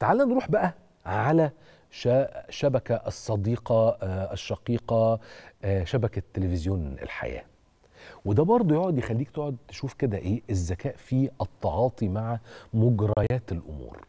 تعال نروح بقى على شبكة الصديقة آه، الشقيقة آه، شبكة تلفزيون الحياة وده برضه يقعد يخليك تقعد تشوف كده ايه الذكاء في التعاطي مع مجريات الامور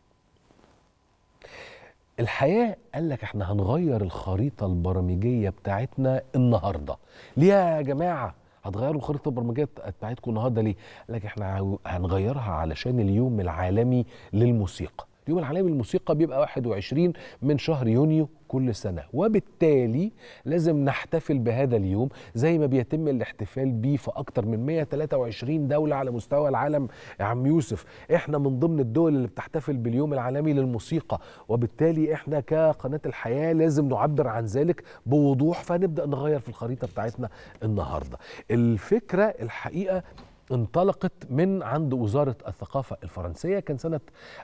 الحياة قال لك احنا هنغير الخريطة البرمجية بتاعتنا النهاردة ليه يا جماعة هتغيروا الخريطة البرمجية بتاعتكم النهاردة ليه قال لك احنا هنغيرها علشان اليوم العالمي للموسيقى اليوم العالمي للموسيقى بيبقى 21 من شهر يونيو كل سنة وبالتالي لازم نحتفل بهذا اليوم زي ما بيتم الاحتفال بيه في أكتر من 123 دولة على مستوى العالم يا عم يوسف احنا من ضمن الدول اللي بتحتفل باليوم العالمي للموسيقى وبالتالي احنا كقناة الحياة لازم نعبر عن ذلك بوضوح فنبدأ نغير في الخريطة بتاعتنا النهاردة الفكرة الحقيقة انطلقت من عند وزارة الثقافة الفرنسية كان سنة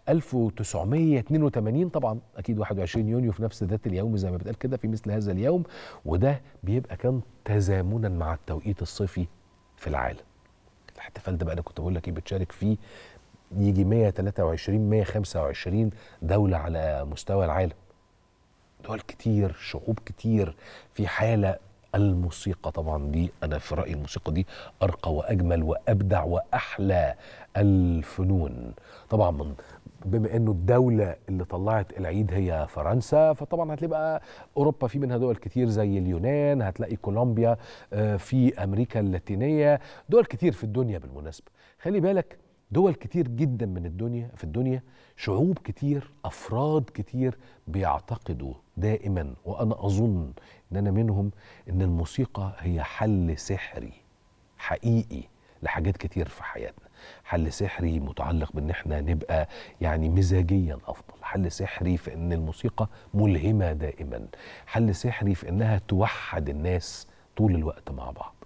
1982 طبعا أكيد 21 يونيو في نفس ذات اليوم زي ما بتقال كده في مثل هذا اليوم وده بيبقى كان تزامنا مع التوقيت الصيفي في العالم الاحتفال ده بقى أنا كنت بقول لك إيه بتشارك فيه يجي 123 125 دولة على مستوى العالم دول كتير شعوب كتير في حالة الموسيقى طبعا دي انا في رايي الموسيقى دي ارقى واجمل وابدع واحلى الفنون طبعا من بما انه الدوله اللي طلعت العيد هي فرنسا فطبعا هتلاقي بقى اوروبا في منها دول كتير زي اليونان هتلاقي كولومبيا آه، في امريكا اللاتينيه دول كتير في الدنيا بالمناسبه خلي بالك دول كتير جدا من الدنيا في الدنيا شعوب كتير افراد كتير بيعتقدوا دائما وانا اظن ان انا منهم ان الموسيقى هي حل سحري حقيقي لحاجات كتير في حياتنا حل سحري متعلق بان احنا نبقى يعني مزاجيا افضل حل سحري في ان الموسيقى ملهمه دائما حل سحري في انها توحد الناس طول الوقت مع بعض